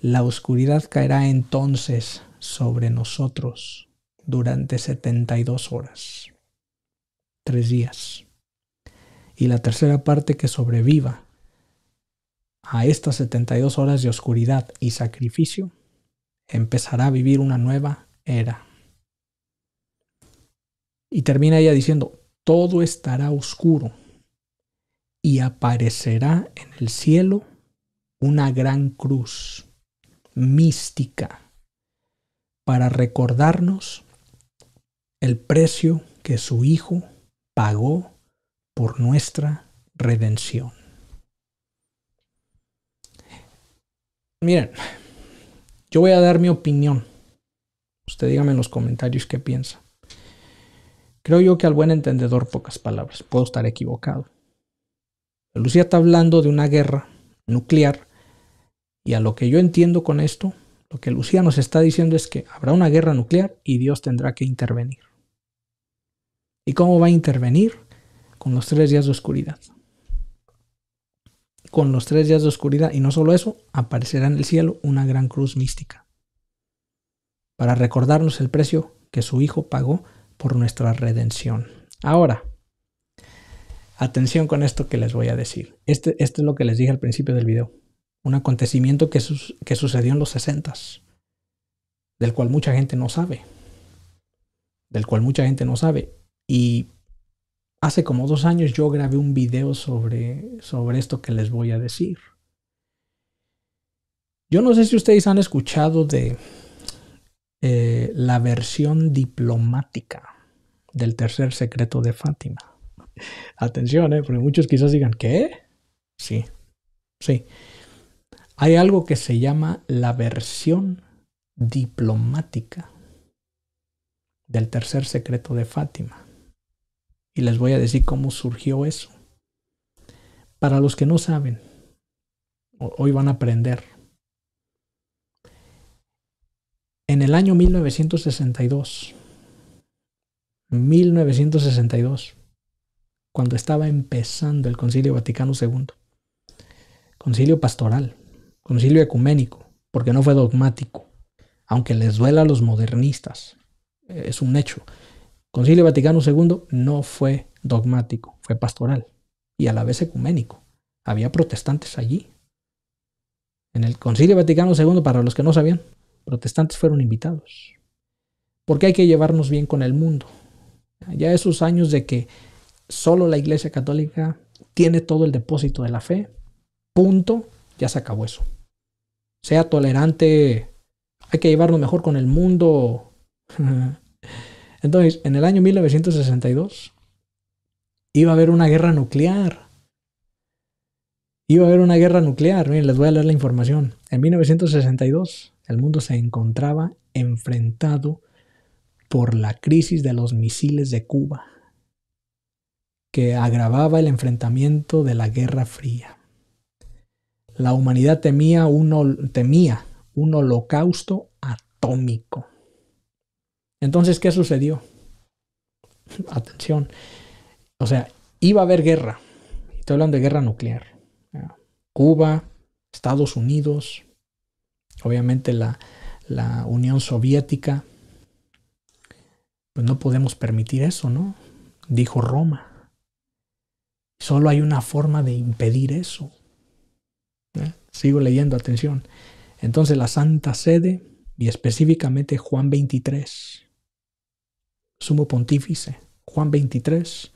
La oscuridad caerá entonces sobre nosotros durante 72 horas, tres días. Y la tercera parte que sobreviva a estas 72 horas de oscuridad y sacrificio, empezará a vivir una nueva era. Y termina ella diciendo, todo estará oscuro y aparecerá en el cielo una gran cruz mística para recordarnos el precio que su Hijo pagó por nuestra redención. Miren, yo voy a dar mi opinión. Usted dígame en los comentarios qué piensa. Creo yo que al buen entendedor pocas palabras. Puedo estar equivocado. Lucía está hablando de una guerra nuclear y a lo que yo entiendo con esto, lo que Lucía nos está diciendo es que habrá una guerra nuclear y Dios tendrá que intervenir. ¿Y cómo va a intervenir? Con los tres días de oscuridad con los tres días de oscuridad y no solo eso, aparecerá en el cielo una gran cruz mística para recordarnos el precio que su Hijo pagó por nuestra redención. Ahora, atención con esto que les voy a decir. Este, es lo que les dije al principio del video. Un acontecimiento que, que sucedió en los 60 del cual mucha gente no sabe. Del cual mucha gente no sabe. Y Hace como dos años yo grabé un video sobre, sobre esto que les voy a decir. Yo no sé si ustedes han escuchado de eh, la versión diplomática del tercer secreto de Fátima. [LAUGHS] Atención, eh, porque muchos quizás digan, ¿qué? Sí, sí. Hay algo que se llama la versión diplomática del tercer secreto de Fátima y les voy a decir cómo surgió eso. Para los que no saben, hoy van a aprender. En el año 1962, 1962, cuando estaba empezando el Concilio Vaticano II, concilio pastoral, concilio ecuménico, porque no fue dogmático, aunque les duela a los modernistas, es un hecho. Concilio Vaticano II no fue dogmático, fue pastoral y a la vez ecuménico. Había protestantes allí. En el Concilio Vaticano II, para los que no sabían, protestantes fueron invitados. Porque hay que llevarnos bien con el mundo. Ya esos años de que solo la Iglesia Católica tiene todo el depósito de la fe, punto, ya se acabó eso. Sea tolerante, hay que llevarlo mejor con el mundo. [LAUGHS] Entonces, en el año 1962 iba a haber una guerra nuclear. Iba a haber una guerra nuclear. Miren, les voy a leer la información. En 1962, el mundo se encontraba enfrentado por la crisis de los misiles de Cuba, que agravaba el enfrentamiento de la Guerra Fría. La humanidad temía un, temía un holocausto atómico. Entonces, ¿qué sucedió? [LAUGHS] Atención. O sea, iba a haber guerra. Estoy hablando de guerra nuclear. Ah, Cuba, Estados Unidos, obviamente la, Unión Soviética. Pues no podemos permitir eso, ¿no? Dijo Roma. Solo hay una forma de impedir eso. ¿Eh? Sigo leyendo, atención. Entonces la Santa Sede y específicamente Juan 23 sumo pontífice, Juan 23,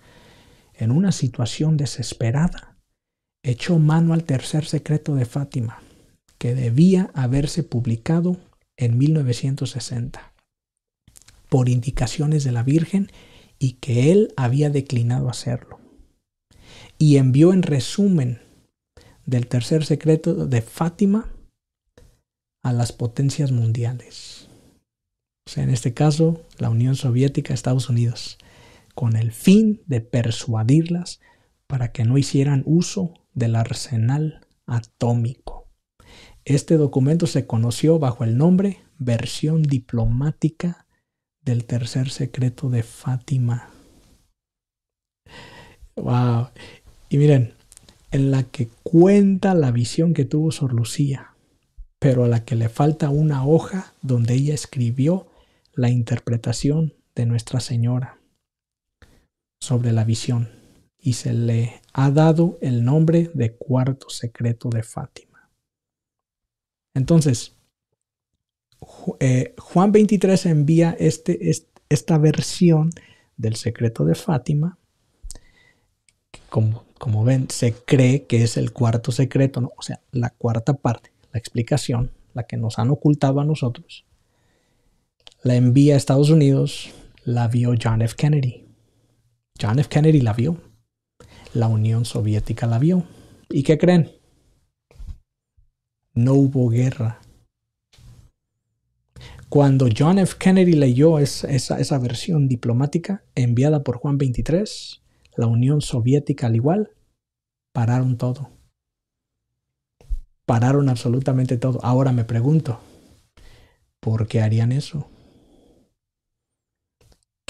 en una situación desesperada, echó mano al tercer secreto de Fátima, que debía haberse publicado en 1960, por indicaciones de la Virgen y que él había declinado hacerlo. Y envió en resumen del tercer secreto de Fátima a las potencias mundiales en este caso, la Unión Soviética, Estados Unidos, con el fin de persuadirlas para que no hicieran uso del arsenal atómico. Este documento se conoció bajo el nombre Versión Diplomática del Tercer Secreto de Fátima. Wow. Y miren, en la que cuenta la visión que tuvo Sor Lucía, pero a la que le falta una hoja donde ella escribió la interpretación de Nuestra Señora sobre la visión y se le ha dado el nombre de cuarto secreto de Fátima. Entonces, eh, Juan 23 envía este, esta versión del secreto de Fátima. Como, como, ven, se cree que es el cuarto secreto, o sea, la cuarta parte, la explicación, la que nos han ocultado a nosotros la envía a Estados Unidos, la vio John F. Kennedy. John F. Kennedy la vio. La Unión Soviética la vio. ¿Y qué creen? No hubo guerra. Cuando John F. Kennedy leyó esa, versión diplomática enviada por Juan 23, la Unión Soviética al igual, pararon todo. Pararon absolutamente todo. Ahora me pregunto, ¿por qué harían eso?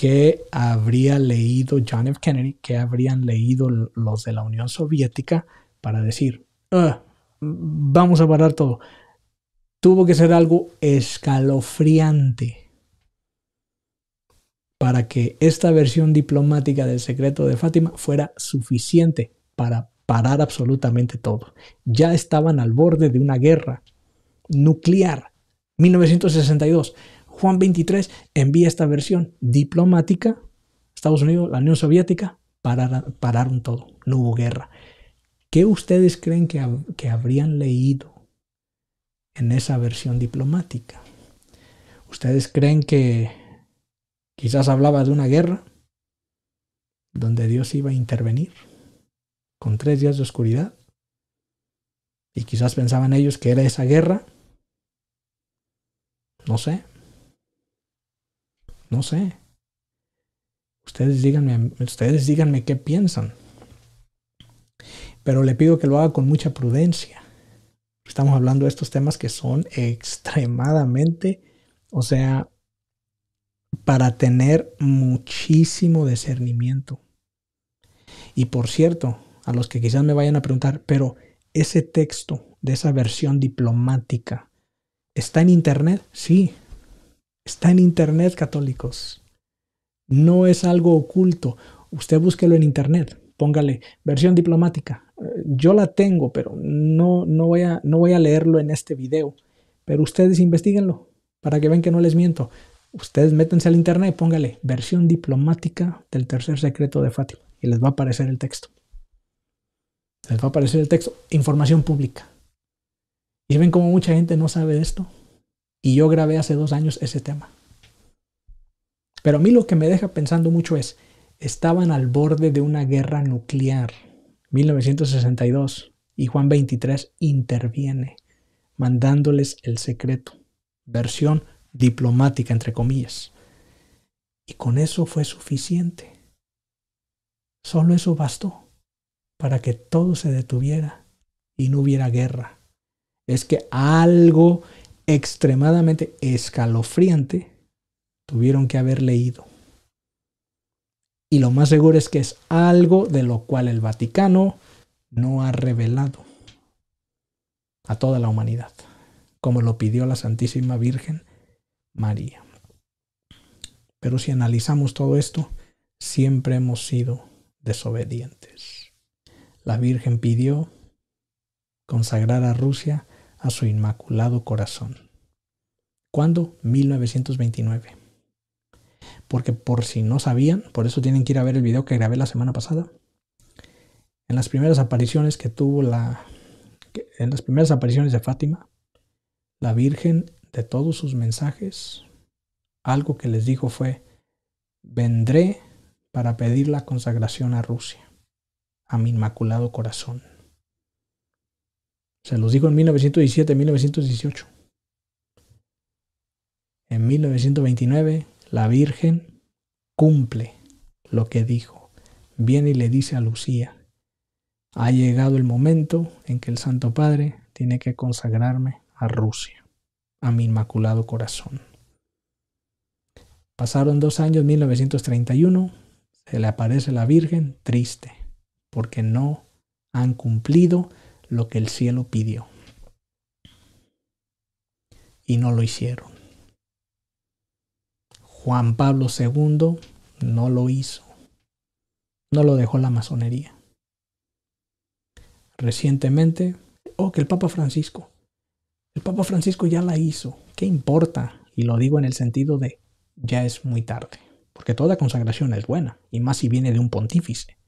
que habría leído John F. Kennedy, que habrían leído los de la Unión Soviética para decir, ah, vamos a parar todo. Tuvo que ser algo escalofriante para que esta versión diplomática del secreto de Fátima fuera suficiente para parar absolutamente todo. Ya estaban al borde de una guerra nuclear. 1962. Juan 23 envía esta versión diplomática, Estados Unidos, la Unión Soviética, pararon, todo, no hubo guerra. ¿Qué ustedes creen que, que habrían leído en esa versión diplomática? ¿Ustedes creen que quizás hablaba de una guerra donde Dios iba a intervenir con tres días de oscuridad? Y quizás pensaban ellos que era esa guerra. No sé, no sé. Ustedes díganme, ustedes díganme qué piensan. Pero le pido que lo haga con mucha prudencia. Estamos hablando de estos temas que son extremadamente, o sea, para tener muchísimo discernimiento. Y por cierto, a los que quizás me vayan a preguntar, pero ese texto de esa versión diplomática está en internet, sí, Está en Internet, católicos. No es algo oculto. Usted búsquelo en Internet. Póngale versión diplomática. Eh, yo la tengo, pero no, no, voy a, no voy a leerlo en este video. Pero ustedes investiguenlo para que vean que no les miento. Ustedes métanse al internet y póngale versión diplomática del tercer secreto de Fátima y les va a aparecer el texto. Les va a aparecer el texto, información pública. Y ven cómo mucha gente no sabe de esto. Y yo grabé hace dos años ese tema. Pero a mí lo que me deja pensando mucho es, estaban al borde de una guerra nuclear, 1962, y Juan 23 interviene, mandándoles el secreto, versión diplomática, entre comillas. Y con eso fue suficiente. Solo eso bastó para que todo se detuviera y no hubiera guerra. Es que algo extremadamente escalofriante tuvieron que haber leído. Y lo más seguro es que es algo de lo cual el Vaticano no ha revelado a toda la humanidad, como lo pidió la Santísima Virgen María. Pero si analizamos todo esto, siempre hemos sido desobedientes. La Virgen pidió consagrar a Rusia a su inmaculado corazón. ¿Cuándo? 1929. Porque por si no sabían, por eso tienen que ir a ver el video que grabé la semana pasada. En las primeras apariciones que tuvo la... En las primeras apariciones de Fátima, la Virgen de todos sus mensajes, algo que les dijo fue, vendré para pedir la consagración a Rusia, a mi inmaculado corazón. Se los dijo en 1917, 1918. En 1929, la Virgen cumple lo que dijo. Viene y le dice a Lucía, ha llegado el momento en que el Santo Padre tiene que consagrarme a Rusia, a mi Inmaculado Corazón. Pasaron dos años, 1931, se le aparece la Virgen triste, porque no han cumplido lo que el cielo pidió. Y no lo hicieron. Juan Pablo II no lo hizo. No lo dejó la masonería. Recientemente, oh, que el Papa Francisco. El Papa Francisco ya la hizo. ¿Qué importa? Y lo digo en el sentido de ya es muy tarde. Porque toda consagración es buena, y más si viene de un pontífice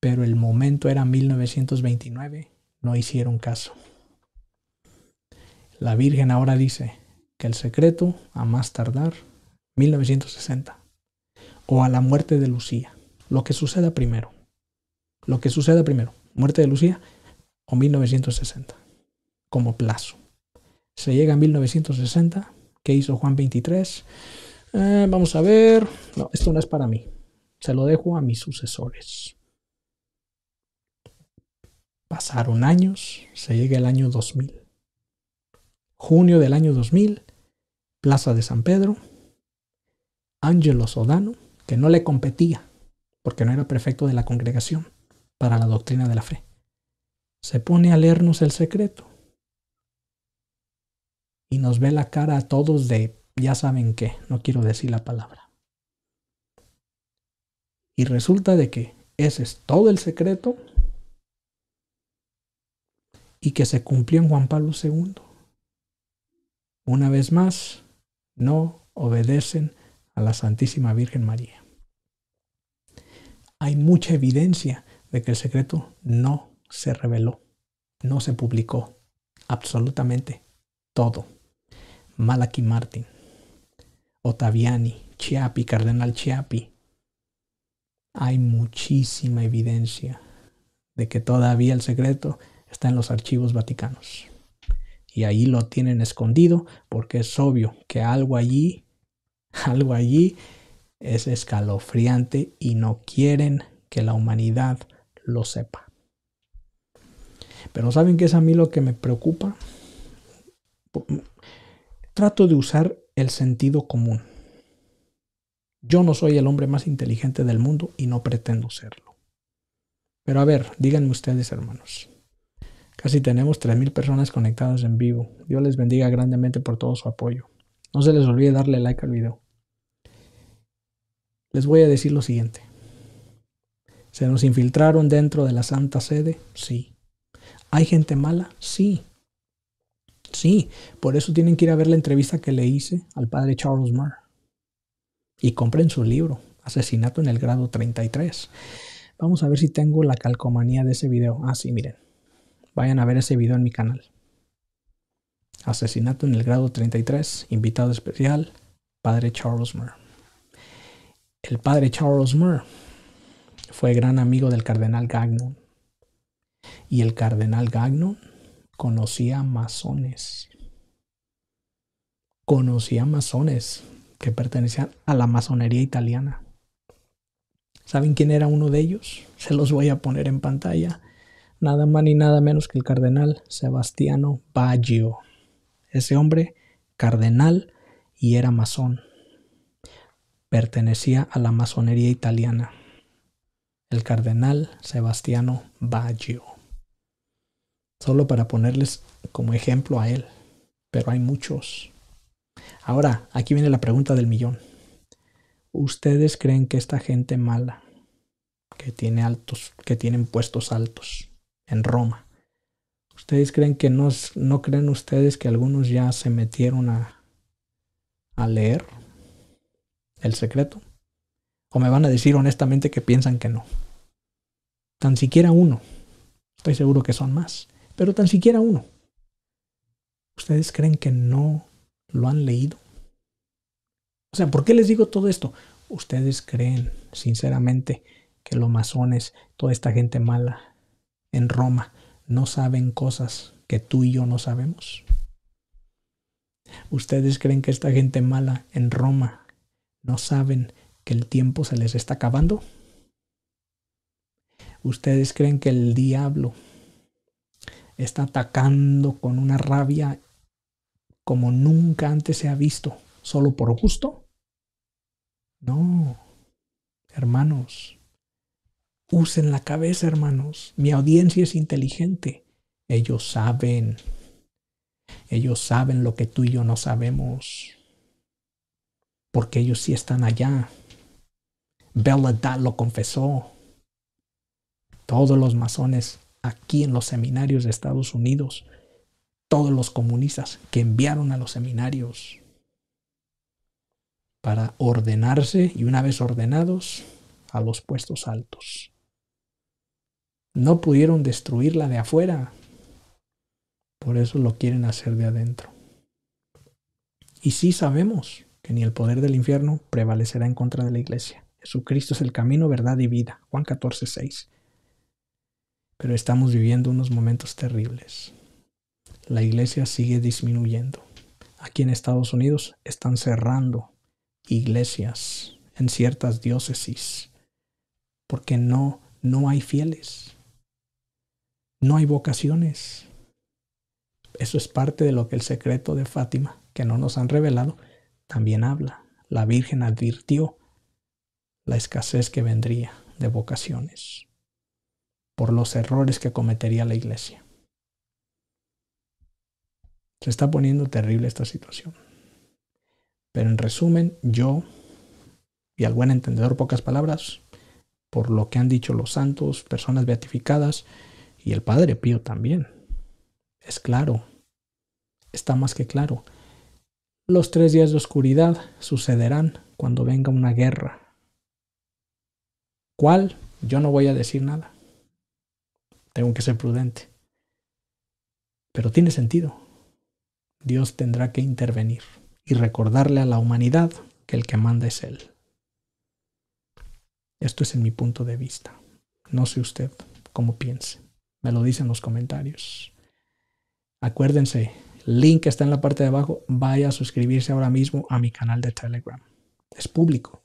pero el momento era 1929, no hicieron caso. La Virgen ahora dice que el secreto, a más tardar, 1960, o a la muerte de Lucía, lo que suceda primero, lo que suceda primero, muerte de Lucía o 1960, como plazo. Se llega a 1960, ¿qué hizo Juan 23? Eh, vamos a ver, no, esto no es para mí, se lo dejo a mis sucesores. Pasaron años, se llega el año 2000. Junio del año 2000, Plaza de San Pedro, Ángelo Sodano, que no le competía, porque no era prefecto de la congregación para la doctrina de la fe, se pone a leernos el secreto y nos ve la cara a todos de ya saben qué, no quiero decir la palabra. Y resulta de que ese es todo el secreto y que se cumplió en Juan Pablo II. Una vez más, no obedecen a la Santísima Virgen María. Hay mucha evidencia de que el secreto no se reveló, no se publicó, absolutamente todo. Malachi Martin, Ottaviani, Chiapi, Cardenal Chiapi. Hay muchísima evidencia de que todavía el secreto está en los archivos vaticanos. Y ahí lo tienen escondido porque es obvio que algo allí, [LAUGHS] algo allí es escalofriante y no quieren que la humanidad lo sepa. Pero ¿saben qué es a mí lo que me preocupa? Mm, trato de usar el sentido común. Yo no soy el hombre más inteligente del mundo y no pretendo serlo. Pero a ver, díganme ustedes, hermanos, Casi tenemos 3.000 personas conectadas en vivo. Dios les bendiga grandemente por todo su apoyo. No se les olvide darle like al video. Les voy a decir lo siguiente. ¿Se nos infiltraron dentro de la Santa Sede? Sí. ¿Hay gente mala? Sí. Sí, por eso tienen que ir a ver la entrevista que le hice al padre Charles Marr. Y compren su libro, Asesinato en el grado 33. Vamos a ver si tengo la calcomanía de ese video. Ah, sí, miren. Vayan a ver ese video en mi canal. Asesinato en el grado 33, invitado especial, padre Charles Murr. El padre Charles Murr fue gran amigo del cardenal Gagnon. Y el cardenal Gagnon conocía masones. Conocía masones que pertenecían a la masonería italiana. ¿Saben quién era uno de ellos? Se los voy a poner en pantalla nada más ni nada menos que el cardenal Sebastiano Baggio. Ese hombre, cardenal y era masón. Pertenecía a la masonería italiana. El cardenal Sebastiano Baggio. Solo para ponerles como ejemplo a él. Pero hay muchos. Ahora, aquí viene la pregunta del millón. ¿Ustedes creen que esta gente mala, que tiene altos, que tienen puestos altos, en Roma. ¿Ustedes creen que no, no creen ustedes que algunos ya se metieron a, a leer el secreto? ¿O me van a decir honestamente que piensan que no? Tan siquiera uno. Estoy seguro que son más. Pero tan siquiera uno. ¿Ustedes creen que no lo han leído? O sea, ¿por qué les digo todo esto? ¿Ustedes creen, sinceramente, que los masones, toda esta gente mala, en Roma no saben cosas que tú y yo no sabemos? ¿Ustedes creen que esta gente mala en Roma no saben que el tiempo se les está acabando? ¿Ustedes creen que el diablo está atacando con una rabia como nunca antes se ha visto, solo por gusto? No, hermanos, Usen la cabeza, hermanos. Mi audiencia es inteligente. Ellos saben. Ellos saben lo que tú y yo no sabemos. Porque ellos sí están allá. Belladad lo confesó. Todos los masones aquí en los seminarios de Estados Unidos, todos los comunistas que enviaron a los seminarios para ordenarse y una vez ordenados a los puestos altos. No pudieron destruirla de afuera. Por eso lo quieren hacer de adentro. Y sí sabemos que ni el poder del infierno prevalecerá en contra de la iglesia. Jesucristo es el camino, verdad y vida. Juan 14, 6. Pero estamos viviendo unos momentos terribles. La iglesia sigue disminuyendo. Aquí en Estados Unidos están cerrando iglesias en ciertas diócesis porque no, no hay fieles. No hay vocaciones. Eso es parte de lo que el secreto de Fátima, que no nos han revelado, también habla. La Virgen advirtió la escasez que vendría de vocaciones por los errores que cometería la iglesia. Se está poniendo terrible esta situación. Pero en resumen, yo, y al buen entendedor pocas palabras, por lo que han dicho los santos, personas beatificadas, y el Padre Pío también. Es claro. Está más que claro. Los tres días de oscuridad sucederán cuando venga una guerra. ¿Cuál? Yo no voy a decir nada. Tengo que ser prudente. Pero tiene sentido. Dios tendrá que intervenir y recordarle a la humanidad que el que manda es Él. Esto es en mi punto de vista. No sé usted cómo piense. Me lo dicen los comentarios. Acuérdense, el link está en la parte de abajo. Vaya a suscribirse ahora mismo a mi canal de Telegram. Es público.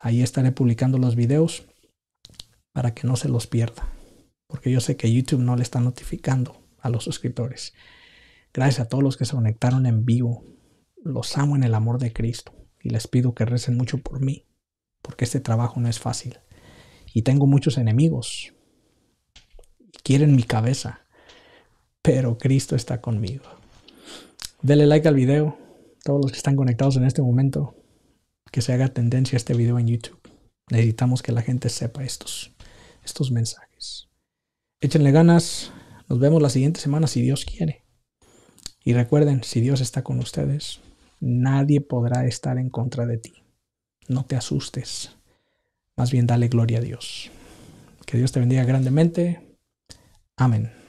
Ahí estaré publicando los videos para que no se los pierda. Porque yo sé que YouTube no le está notificando a los suscriptores. Gracias a todos los que se conectaron en vivo. Los amo en el amor de Cristo. Y les pido que recen mucho por mí. Porque este trabajo no es fácil. Y tengo muchos enemigos quieren mi cabeza, pero Cristo está conmigo. Dele like al video, todos los que están conectados en este momento, que se haga tendencia este video en YouTube. Necesitamos que la gente sepa estos, estos mensajes. Échenle ganas, nos vemos la siguiente semana si Dios quiere. Y recuerden, si Dios está con ustedes, nadie podrá estar en contra de ti. No te asustes. Más bien dale gloria a Dios. Que Dios te bendiga grandemente. Amén.